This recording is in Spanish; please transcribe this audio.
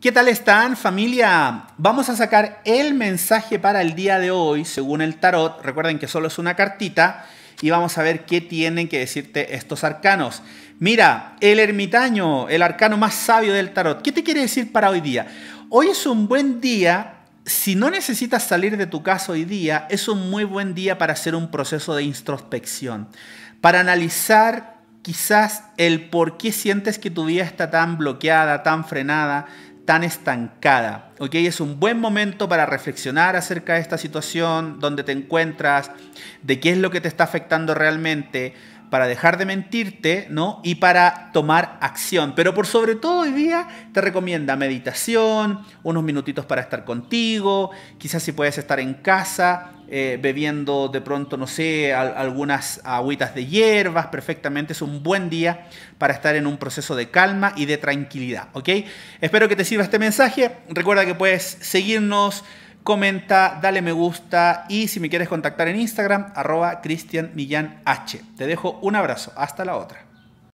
¿Qué tal están familia? Vamos a sacar el mensaje para el día de hoy según el tarot. Recuerden que solo es una cartita y vamos a ver qué tienen que decirte estos arcanos. Mira, el ermitaño, el arcano más sabio del tarot. ¿Qué te quiere decir para hoy día? Hoy es un buen día. Si no necesitas salir de tu casa hoy día, es un muy buen día para hacer un proceso de introspección, para analizar quizás el por qué sientes que tu vida está tan bloqueada, tan frenada, tan estancada. ¿ok? Es un buen momento para reflexionar acerca de esta situación, donde te encuentras, de qué es lo que te está afectando realmente, para dejar de mentirte, ¿no? Y para tomar acción. Pero por sobre todo hoy día te recomienda meditación, unos minutitos para estar contigo, quizás si puedes estar en casa, eh, bebiendo de pronto, no sé, algunas agüitas de hierbas, perfectamente es un buen día para estar en un proceso de calma y de tranquilidad, ¿ok? Espero que te sirva este mensaje. Recuerda que puedes seguirnos comenta, dale me gusta y si me quieres contactar en Instagram, arroba Cristian Millán H. Te dejo un abrazo. Hasta la otra.